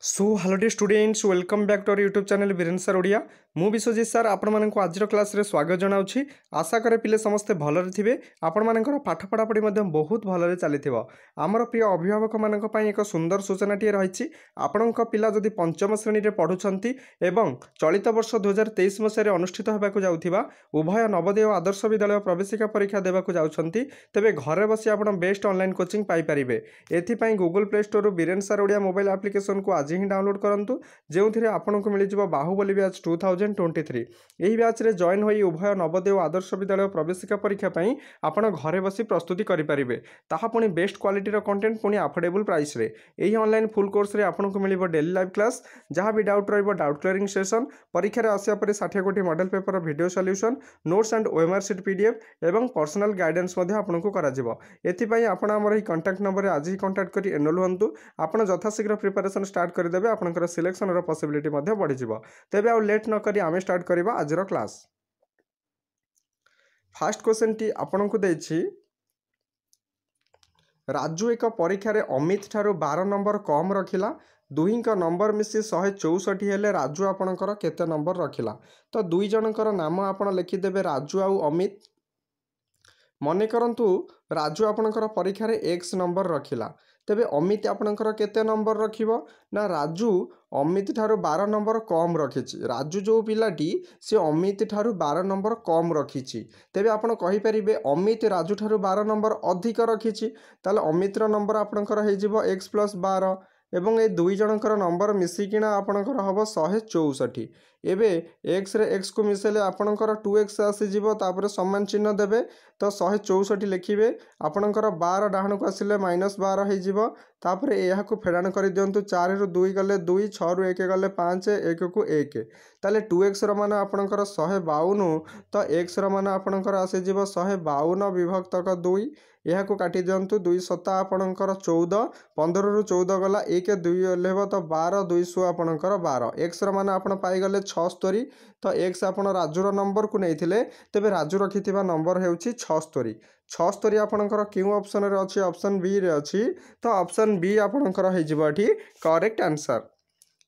So, hello dear students, welcome back to our YouTube channel, Viren Sarodia. ମୁଁ Biswajit sir ଆପଣମାନଙ୍କୁ ଆଜିର କ୍ଲାସ୍ରେ ସ୍ୱାଗତ ଜଣାଉଛି ଆଶା କରେ ପିଲେ ସମସ୍ତେ ଭଲରେ ଥିବେ ଆପଣମାନଙ୍କର ପାଠ ପଢ଼ାପଢ଼ି ମଧ୍ୟ ବହୁତ ଭଲରେ ଚାଲିଥିବ ଆମର ପ୍ରିୟ ଅଭିଭାବକମାନଙ୍କ ପାଇଁ ଏକ ସୁନ୍ଦର ସୂଚନାଟିଏ ରହିଛି ଆପଣଙ୍କ ପିଲା ଯଦି ପଞ୍ଚମ ଶ୍ରେଣୀରେ ପଢ଼ୁଛନ୍ତି ଏବଂ ଚଳିତ ବର୍ଷ ଦୁଇହଜାର ତେଇଶ ମସିହାରେ ଅନୁଷ୍ଠିତ ହେବାକୁ ଯାଉଥିବା ଉଭୟ ନବୋଦୟ ଓ ଆଦର୍ଶ ବିଦ୍ୟାଳୟ ପ୍ରବେଶିକା ପରୀକ୍ଷା ଦେବାକୁ ଯାଉଛନ୍ତି ତେବେ ଘରେ ବସି ଆପଣ ବେଷ୍ଟ ଅନଲାଇନ୍ କୋଚିଂ ପାଇପାରିବେ ଏଥିପାଇଁ ଗୁଗୁଲ୍ ପ୍ଲେ ଷ୍ଟୋରରୁ ବିରେନ୍ ସାର୍ ଓଡ଼ିଆ ମୋବାଇଲ୍ ଆପ୍ଲିକେସନ୍କୁ ଆଜି ହିଁ ଡାଉନଲୋଡ୍ କରନ୍ତୁ ଯେଉଁଥିରେ ଆପଣଙ୍କୁ ମିଳିଯିବ Baahubali batch two thousand thousand twenty three ଏହି ବ୍ୟାଚ୍ରେ ଜଏନ୍ ହୋଇ ଉଭୟ ନବୋଦୟ ଓ ଆଦର୍ଶ ବିଦ୍ୟାଳୟ ପ୍ରବେଶିକା ପରୀକ୍ଷା ପାଇଁ ଆପଣ ଘରେ ବସି ପ୍ରସ୍ତୁତି କରିପାରିବେ ତାହା ପୁଣି ବେଷ୍ଟ କ୍ୱାଲିଟିର କଣ୍ଟେଣ୍ଟ ପୁଣି ଆଫୋର୍ଡେବୁଲ୍ ପ୍ରାଇସ୍ରେ ଏହି ଅନଲାଇନ୍ ଫୁଲ୍ କୋର୍ସରେ ଆପଣଙ୍କୁ ମିଳିବ ଡେଲି ଲାଇଭ୍ କ୍ଲାସ୍ ଯାହା ବି ଡାଉଟ୍ ରହିବ ଡାଉଟ୍ କ୍ଲିୟରିଂ ସେସନ୍ ପରୀକ୍ଷାରେ ଆସିବା ପରେ ଷାଠିଏ crore model paper video solution notes and OMR sheet P D F ଏବଂ ପର୍ସନାଲ୍ ଗାଇଡେନ୍ସ ମଧ୍ୟ ଆପଣଙ୍କୁ କରାଯିବ ଏଥିପାଇଁ ଆପଣ ଆମର ଏହି କଣ୍ଟାକ୍ଟ ନମ୍ବରରେ ଆଜି ହିଁ କଣ୍ଟାକ୍ଟ କରି ଏନରୋଲ୍ ହୁଅନ୍ତୁ ଆପଣ ଯଥାଶୀଘ୍ର ପ୍ରିପାରେସନ୍ ଷ୍ଟାର୍ଟ କରିଦେବେ ଆପଣଙ୍କର ସିଲେକ୍ସନ୍ର ପସିବିଲିଟି ମଧ୍ୟ ବଢ଼ିଯିବ ତେବେ ଆଉ ଲେଟ୍ ନ କରି ଧରି ଆମେ ଷ୍ଟାର୍ଟ କରିବା ଆଜିର କ୍ଲାସ୍ ଫାଷ୍ଟ କ୍ୱେଶ୍ଚନ୍ଟି ଆପଣଙ୍କୁ ଦେଇଛି ରାଜୁ ଏକ ପରୀକ୍ଷାରେ ଅମିତ ଠାରୁ ବାର ନମ୍ବର କମ୍ ରଖିଲା ଦୁହିଁଙ୍କ ନମ୍ବର ମିଶି ଶହେ ଚଉଷଠି ହେଲେ ରାଜୁ ଆପଣଙ୍କର କେତେ ନମ୍ବର ରଖିଲା ତ ଦୁଇ ଜଣଙ୍କର ନାମ ଆପଣ ଲେଖିଦେବେ ରାଜୁ ଆଉ ଅମିତ ମନେ କରନ୍ତୁ ରାଜୁ ଆପଣଙ୍କର ପରୀକ୍ଷାରେ ଏକ୍ସ ନମ୍ବର ରଖିଲା ତେବେ ଅମିତ ଆପଣଙ୍କର କେତେ ନମ୍ବର ରଖିବ ନା ରାଜୁ ଅମିତ ଠାରୁ ବାର ନମ୍ବର କମ୍ ରଖିଛି ରାଜୁ ଯେଉଁ ପିଲାଟି ସେ ଅମିତ ଠାରୁ ବାର ନମ୍ବର କମ୍ ରଖିଛି ତେବେ ଆପଣ କହିପାରିବେ ଅମିତ ରାଜୁ ଠାରୁ ବାର ନମ୍ବର ଅଧିକ ରଖିଛି ତାହେଲେ ଅମିତର ନମ୍ବର ଆପଣଙ୍କର ହେଇଯିବ ଏକ୍ସ ପ୍ଲସ୍ ବାର ଏବଂ ଏ ଦୁଇ ଜଣଙ୍କର ନମ୍ବର ମିଶିକିନା ଆପଣଙ୍କର ହେବ ଶହେ ଚଉଷଠି ଏବେ ଏକ୍ସରେ ଏକ୍ସକୁ ମିଶାଇଲେ ଆପଣଙ୍କର ଟୁ ଏକ୍ସ ଆସିଯିବ ତାପରେ ସମାନ ଚିହ୍ନ ଦେବେ ତ ଶହେ ଚଉଷଠି ଲେଖିବେ ଆପଣଙ୍କର ବାର ଡାହାଣକୁ ଆସିଲେ ମାଇନସ୍ ବାର ହୋଇଯିବ ତାପରେ ଏହାକୁ ଫେଡ଼ାଣ କରିଦିଅନ୍ତୁ ଚାରିରୁ ଦୁଇ ଗଲେ ଦୁଇ ଛଅରୁ ଏକ ଗଲେ ପାଞ୍ଚ ଏକକୁ ଏକ ତାହେଲେ ଟୁ ଏକ୍ସର ମାନ ଆପଣଙ୍କର ଶହେ ବାଉନ ତ ଏକ୍ସର ମାନ ଆପଣଙ୍କର ଆସିଯିବ ଶହେ ବାଉନ ବିଭକ୍ତକ ଦୁଇ ଏହାକୁ କାଟିଦିଅନ୍ତୁ ଦୁଇ ସତା ଆପଣଙ୍କର ଚଉଦ ପନ୍ଦରରୁ ଚଉଦ ଗଲା ଏକ ଦୁଇ ହେବ ତ ବାର ଦୁଇଶହ ଆପଣଙ୍କର ବାର ଏକ୍ସର ମାନ ଆପଣ ପାଇଗଲେ ଛଅ ଛଅସ୍ତରୀ ତ ଏକ୍ସ ଆପଣ ରାଜୁର ନମ୍ବରକୁ ନେଇଥିଲେ ତେବେ ରାଜୁ ରଖିଥିବା ନମ୍ବର ହେଉଛି ଛଅସ୍ତରୀ ଛଅସ୍ତରୀ ଆପଣଙ୍କର କେଉଁ ଅପସନରେ ଅଛି ଅପସନ୍ ବିରେ ଅଛି ତ ଅପସନ୍ ବି ଆପଣଙ୍କର ହୋଇଯିବ ଏଠି କରେକ୍ଟ ଆନ୍ସର୍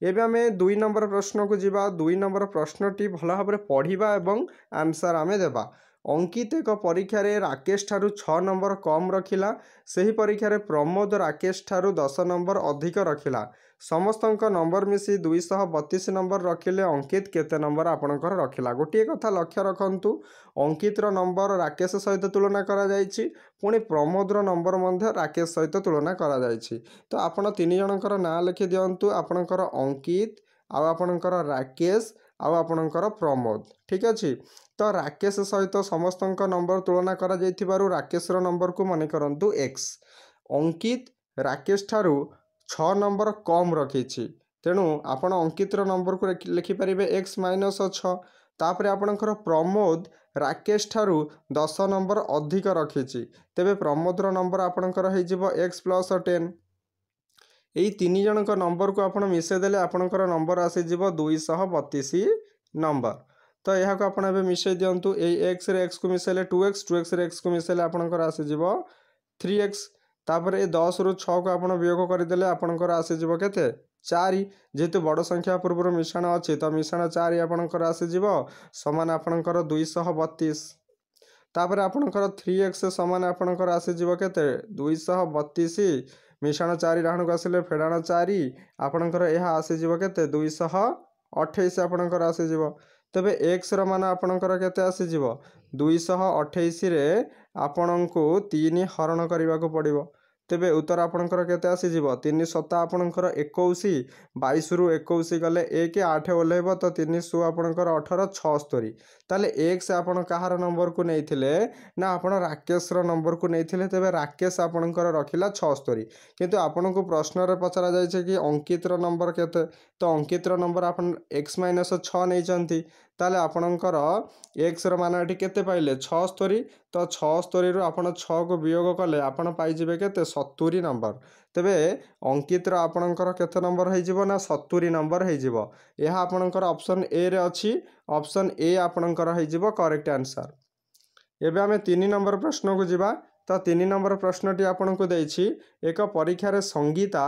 ଏବେ ଆମେ ଦୁଇ ନମ୍ବର ପ୍ରଶ୍ନକୁ ଯିବା ଦୁଇ ନମ୍ବର ପ୍ରଶ୍ନଟି ଭଲ ଭାବରେ ପଢ଼ିବା ଏବଂ ଆନ୍ସର୍ ଆମେ ଦେବା ଅଙ୍କିତ ଏକ ପରୀକ୍ଷାରେ ରାକେଶ ଠାରୁ ଛଅ ନମ୍ବର କମ୍ ରଖିଲା ସେହି ପରୀକ୍ଷାରେ ପ୍ରମୋଦ ରାକେଶ ଠାରୁ ଦଶ ନମ୍ବର ଅଧିକ ରଖିଲା ସମସ୍ତଙ୍କ ନମ୍ବର ମିଶି ଦୁଇଶହ ବତିଶ ନମ୍ବର ରଖିଲେ ଅଙ୍କିତ କେତେ ନମ୍ବର ଆପଣଙ୍କର ରଖିଲା ଗୋଟିଏ କଥା ଲକ୍ଷ୍ୟ ରଖନ୍ତୁ ଅଙ୍କିତର ନମ୍ବର ରାକେଶ ସହିତ ତୁଳନା କରାଯାଇଛି ପୁଣି ପ୍ରମୋଦର ନମ୍ବର ମଧ୍ୟ ରାକେଶ ସହିତ ତୁଳନା କରାଯାଇଛି ତ ଆପଣ ତିନି ଜଣଙ୍କର ନାଁ ଲେଖି ଦିଅନ୍ତୁ ଆପଣଙ୍କର ଅଙ୍କିତ ଆଉ ଆପଣଙ୍କର ରାକେଶ ଆଉ ଆପଣଙ୍କର ପ୍ରମୋଦ ଠିକ୍ ଅଛି ତ ରାକେଶ ସହିତ ସମସ୍ତଙ୍କ ନମ୍ବର ତୁଳନା କରାଯାଇଥିବାରୁ ରାକେଶର ନମ୍ବରକୁ ମନେ କରନ୍ତୁ ଏକ୍ସ ଅଙ୍କିତ ରାକେଶ ଠାରୁ ଛଅ ନମ୍ବର କମ୍ ରଖିଛି ତେଣୁ ଆପଣ ଅଙ୍କିତର ନମ୍ବରକୁ ଲେଖିପାରିବେ ଏକ୍ସ ମାଇନସ୍ ଛଅ ତାପରେ ଆପଣଙ୍କର ପ୍ରମୋଦ ରାକେଶ ଠାରୁ ଦଶ ନମ୍ବର ଅଧିକ ରଖିଛି ତେବେ ପ୍ରମୋଦର ନମ୍ବର ଆପଣଙ୍କର ହେଇଯିବ ଏକ୍ସ ପ୍ଲସ୍ ଟେନ୍ ଏହି ତିନି ଜଣଙ୍କ ନମ୍ବରକୁ ଆପଣ ମିଶାଇ ଦେଲେ ଆପଣଙ୍କର ନମ୍ବର ଆସିଯିବ ଦୁଇଶହ ବତିଶ ନମ୍ବର ତ ଏହାକୁ ଆପଣ ଏବେ ମିଶାଇ ଦିଅନ୍ତୁ ଏଇ ଏକ୍ସରେ ଏକ୍ସକୁ ମିଶାଇଲେ ଟୁ ଏକ୍ସ ଟୁ ଏକ୍ସରେ ଏକ୍ସକୁ ମିଶାଇଲେ ଆପଣଙ୍କର ଆସିଯିବ ଥ୍ରୀ ଏକ୍ସ ତାପରେ ଏ ଦଶରୁ ଛଅକୁ ଆପଣ ବିୟୋଗ କରିଦେଲେ ଆପଣଙ୍କର ଆସିଯିବ କେତେ ଚାରି ଯେହେତୁ ବଡ଼ ସଂଖ୍ୟା ପୂର୍ବରୁ ମିଶାଣ ଅଛି ତ ମିଶାଣ ଚାରି ଆପଣଙ୍କର ଆସିଯିବ ସମାନ ଆପଣଙ୍କର ଦୁଇଶହ ବତିଶ ତାପରେ ଆପଣଙ୍କର ଥ୍ରୀ ଏକ୍ସ ସମାନ ଆପଣଙ୍କର ଆସିଯିବ କେତେ ଦୁଇଶହ ବତିଶ ମିଶାଣ ଚାରି ଡାହାଣକୁ ଆସିଲେ ଫେଡ଼ାଣ ଚାରି ଆପଣଙ୍କର ଏହା ଆସିଯିବ କେତେ ଦୁଇଶହ ଅଠେଇଶ ଆପଣଙ୍କର ଆସିଯିବ ତେବେ ଏକ୍ସର ମାନ ଆପଣଙ୍କର କେତେ ଆସିଯିବ ଦୁଇଶହ ଅଠେଇଶରେ ଆପଣଙ୍କୁ ତିନି ହରଣ କରିବାକୁ ପଡ଼ିବ ତେବେ ଉତ୍ତର ଆପଣଙ୍କର କେତେ ଆସିଯିବ ତିନି ସତ ଆପଣଙ୍କର ଏକୋଇଶ ବାଇଶରୁ ଏକୋଇଶ ଗଲେ ଏକ ଆଠ ଓହ୍ଲେଇବ ତ ତିନି ସୁ ଆପଣଙ୍କର ଅଠର ଛଅସ୍ତରୀ ତାହେଲେ ଏକ ସେ ଆପଣ କାହାର ନମ୍ବରକୁ ନେଇଥିଲେ ନା ଆପଣ ରାକେଶର ନମ୍ବରକୁ ନେଇଥିଲେ ତେବେ ରାକେଶ ଆପଣଙ୍କର ରଖିଲା ଛଅସ୍ତରୀ କିନ୍ତୁ ଆପଣଙ୍କୁ ପ୍ରଶ୍ନରେ ପଚରାଯାଇଛି କି ଅଙ୍କିତର ନମ୍ବର କେତେ ତ ଅଙ୍କିତର ନମ୍ବର ଆପଣ ଏକ୍ସ ମାଇନସ୍ ଛଅ ନେଇଛନ୍ତି ତାହେଲେ ଆପଣଙ୍କର ଏକ୍ସର ମାନ ଏଠି କେତେ ପାଇଲେ ଛଅସ୍ତରୀ ତ ଛଅସ୍ତରୀରୁ ଆପଣ ଛଅକୁ ବିୟୋଗ କଲେ ଆପଣ ପାଇଯିବେ କେତେ ସତୁରୀ ନମ୍ବର ତେବେ ଅଙ୍କିତର ଆପଣଙ୍କର କେତେ ନମ୍ବର ହେଇଯିବ ନା ସତୁରୀ ନମ୍ବର ହେଇଯିବ ଏହା ଆପଣଙ୍କର ଅପସନ୍ ଏରେ ଅଛି ଅପସନ୍ ଏ ଆପଣଙ୍କର ହେଇଯିବ କରେକ୍ଟ ଆନ୍ସର୍ ଏବେ ଆମେ ତିନି ନମ୍ବର ପ୍ରଶ୍ନକୁ ଯିବା ତ ତିନି ନମ୍ବର ପ୍ରଶ୍ନଟି ଆପଣଙ୍କୁ ଦେଇଛି ଏକ ପରୀକ୍ଷାରେ ସଙ୍ଗୀତା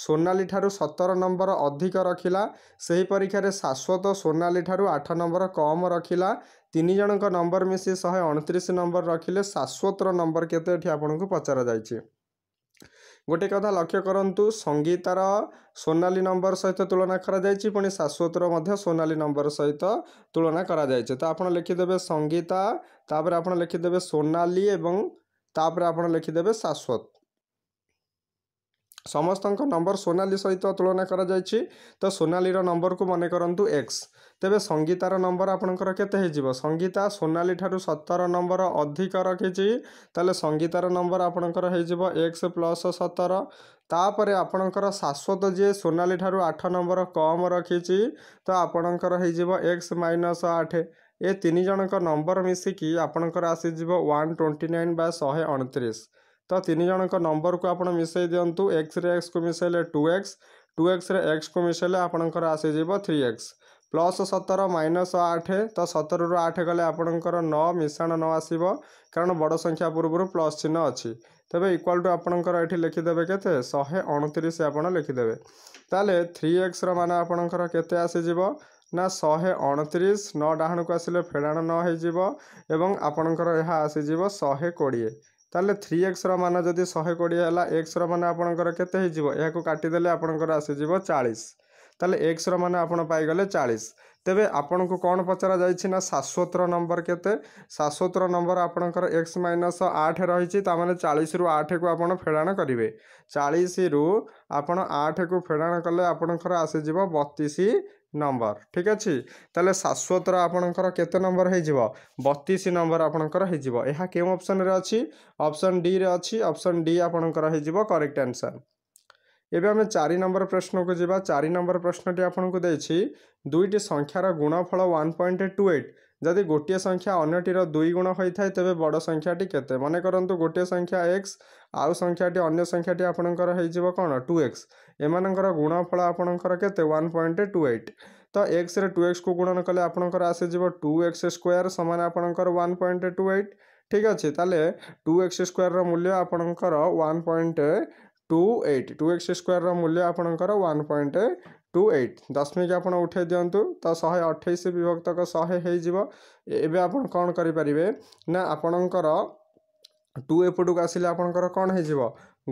সোନାଲିଠାରୁ ସତର ନମ୍ବର ଅଧିକ ରଖିଲା ସେହି ପରୀକ୍ଷାରେ ଶାଶ୍ୱତ ସୋନାଲିଠାରୁ ଆଠ ନମ୍ବର କମ୍ ରଖିଲା ତିନି ଜଣଙ୍କ ନମ୍ବର ମିଶି ଶହେ ଅଣତିରିଶ ନମ୍ବର ରଖିଲେ ଶାଶ୍ୱତର ନମ୍ବର କେତେ ଏଠି ଆପଣଙ୍କୁ ପଚରାଯାଇଛି ଗୋଟେ କଥା ଲକ୍ଷ୍ୟ କରନ୍ତୁ ସଙ୍ଗୀତାର ସୋନାଲି ନମ୍ବର ସହିତ ତୁଳନା କରାଯାଇଛି ପୁଣି ଶାଶ୍ୱତର ମଧ୍ୟ ସୋନାଲି ନମ୍ବର ସହିତ ତୁଳନା କରାଯାଇଛି ତ ଆପଣ ଲେଖିଦେବେ ସଙ୍ଗୀତା ତାପରେ ଆପଣ ଲେଖିଦେବେ ସୋନାଲି ଏବଂ ତାପରେ ଆପଣ ଲେଖିଦେବେ ଶାଶ୍ୱତ ସମସ୍ତଙ୍କ ନମ୍ବର ସୋନାଲି ସହିତ ତୁଳନା କରାଯାଇଛି ତ ସୋନାଲିର ନମ୍ବରକୁ ମନେ କରନ୍ତୁ ଏକ୍ସ ତେବେ ସଙ୍ଗୀତାର ନମ୍ବର ଆପଣଙ୍କର କେତେ ହେଇଯିବ ସଙ୍ଗୀତା ସୋନାଲି ଠାରୁ ସତର ନମ୍ବର ଅଧିକ ରଖିଛି ତାହେଲେ ସଙ୍ଗୀତାର ନମ୍ବର ଆପଣଙ୍କର ହେଇଯିବ ଏକ୍ସ ପ୍ଲସ୍ ସତର ତାପରେ ଆପଣଙ୍କର ଶାଶ୍ୱତ ଯିଏ ସୋନାଲି ଠାରୁ ଆଠ ନମ୍ବର କମ୍ ରଖିଛି ତ ଆପଣଙ୍କର ହେଇଯିବ ଏକ୍ସ ମାଇନସ୍ ଆଠ ଏ ତିନି ଜଣଙ୍କ ନମ୍ବର ମିଶିକି ଆପଣଙ୍କର ଆସିଯିବ ୱାନ୍ ଟ୍ୱେଣ୍ଟି ନାଇନ୍ ବା ଶହେ ଅଣତିରିଶ ତ ତିନି ଜଣଙ୍କ ନମ୍ବରକୁ ଆପଣ ମିଶାଇ ଦିଅନ୍ତୁ ଏକ୍ସରେ ଏକ୍ସକୁ ମିଶାଇଲେ ଟୁ ଏକ୍ସ ଟୁ ଏକ୍ସରେ ଏକ୍ସକୁ ମିଶାଇଲେ ଆପଣଙ୍କର ଆସିଯିବ ଥ୍ରୀ ଏକ୍ସ ପ୍ଲସ୍ ସତର ମାଇନସ୍ ଆଠ ତ ସତରରୁ ଆଠ ଗଲେ ଆପଣଙ୍କର ନଅ ମିଶାଣ ନ ଆସିବ କାରଣ ବଡ଼ ସଂଖ୍ୟା ପୂର୍ବରୁ ପ୍ଲସ୍ ଚିହ୍ନ ଅଛି ତେବେ ଇକ୍ୱାଲ୍ ଟୁ ଆପଣଙ୍କର ଏଠି ଲେଖିଦେବେ କେତେ ଶହେ ଅଣତିରିଶ ଆପଣ ଲେଖିଦେବେ ତାହେଲେ ଥ୍ରୀ ଏକ୍ସର ମାନ ଆପଣଙ୍କର କେତେ ଆସିଯିବ ନା ଶହେ ଅଣତିରିଶ ନଅ ଡାହାଣକୁ ଆସିଲେ ଫେଡ଼ାଣ ନ ହୋଇଯିବ ଏବଂ ଆପଣଙ୍କର ଏହା ଆସିଯିବ ଶହେ କୋଡ଼ିଏ ତାହେଲେ ଥ୍ରୀ ଏକ୍ସର ମାନ ଯଦି ଶହେ କୋଡ଼ିଏ ହେଲା ଏକ୍ସର ମାନେ ଆପଣଙ୍କର କେତେ ହେଇଯିବ ଏହାକୁ କାଟିଦେଲେ ଆପଣଙ୍କର ଆସିଯିବ ଚାଳିଶ ତାହେଲେ ଏକ୍ସର ମାନେ ଆପଣ ପାଇଗଲେ ଚାଳିଶ ତେବେ ଆପଣଙ୍କୁ କ'ଣ ପଚରାଯାଇଛି ନା ଶାଶ୍ୱତର ନମ୍ବର କେତେ ଶାଶ୍ୱତର ନମ୍ବର ଆପଣଙ୍କର ଏକ୍ସ ମାଇନସ୍ ଆଠ ରହିଛି ତା'ମାନେ ଚାଳିଶରୁ ଆଠକୁ ଆପଣ ଫେଡ଼ାଣ କରିବେ ଚାଳିଶରୁ ଆପଣ ଆଠକୁ ଫେଡ଼ାଣ କଲେ ଆପଣଙ୍କର ଆସିଯିବ ବତିଶ নম্বর ঠিক ଅଛି ତାହେଲେ ଶାଶ୍ୱତର ଆପଣଙ୍କର କେତେ ନମ୍ବର ହେଇଯିବ ବତିଶ ନମ୍ବର ଆପଣଙ୍କର ହେଇଯିବ ଏହା କେଉଁ ଅପସନ୍ରେ ଅଛି ଅପସନ୍ ଡିରେ ଅଛି ଅପସନ୍ ଡି ଆପଣଙ୍କର ହେଇଯିବ କରେକ୍ଟ ଆନ୍ସର୍ ଏବେ ଆମେ ଚାରି ନମ୍ବର ପ୍ରଶ୍ନକୁ ଯିବା ଚାରି ନମ୍ବର ପ୍ରଶ୍ନଟି ଆପଣଙ୍କୁ ଦେଇଛି ଦୁଇଟି ସଂଖ୍ୟାର ଗୁଣଫଳ ୱାନ୍ ପଏଣ୍ଟ ଟୁ ଏଇଟ୍ ଯଦି ଗୋଟିଏ ସଂଖ୍ୟା ଅନ୍ୟଟିର ଦୁଇ ଗୁଣ ହୋଇଥାଏ ତେବେ ବଡ଼ ସଂଖ୍ୟାଟି କେତେ ମନେ କରନ୍ତୁ ଗୋଟିଏ ସଂଖ୍ୟା ଏକ୍ସ ଆଉ ସଂଖ୍ୟାଟି ଅନ୍ୟ ସଂଖ୍ୟାଟି ଆପଣଙ୍କର ହେଇଯିବ କ'ଣ ଟୁ ଏକ୍ସ ଏମାନଙ୍କର ଗୁଣଫଳ ଆପଣଙ୍କର କେତେ ୱାନ୍ ପଏଣ୍ଟ ଟୁ ଏଇଟ୍ ତ ଏକ୍ସରେ ଟୁ ଏକ୍ସକୁ ଗୁଣନ କଲେ ଆପଣଙ୍କର ଆସିଯିବ ଟୁ ଏକ୍ସ ସ୍କୋୟାର ସମାନ ଆପଣଙ୍କର ୱାନ୍ ପଏଣ୍ଟ ଟୁ ଏଇଟ୍ ଠିକ୍ ଅଛି ତାହେଲେ ଟୁ ଏକ୍ସ ସ୍କୋୟାରର ମୂଲ୍ୟ ଆପଣଙ୍କର one point two eight two x ସ୍କୋୟାରର ମୂଲ୍ୟ ଆପଣଙ୍କର ୱାନ୍ ପଏଣ୍ଟ ଟୁ ଏଇଟ୍ ଦଶମିକ ଆପଣ ଉଠାଇ ଦିଅନ୍ତୁ ତ ଶହେ ଅଠେଇଶ ବିଭକ୍ତକ ଶହେ ହେଇଯିବ ଏବେ ଆପଣ କ'ଣ କରିପାରିବେ ନା ଆପଣଙ୍କର ଟୁ ଏପଟକୁ ଆସିଲେ ଆପଣଙ୍କର କ'ଣ ହେଇଯିବ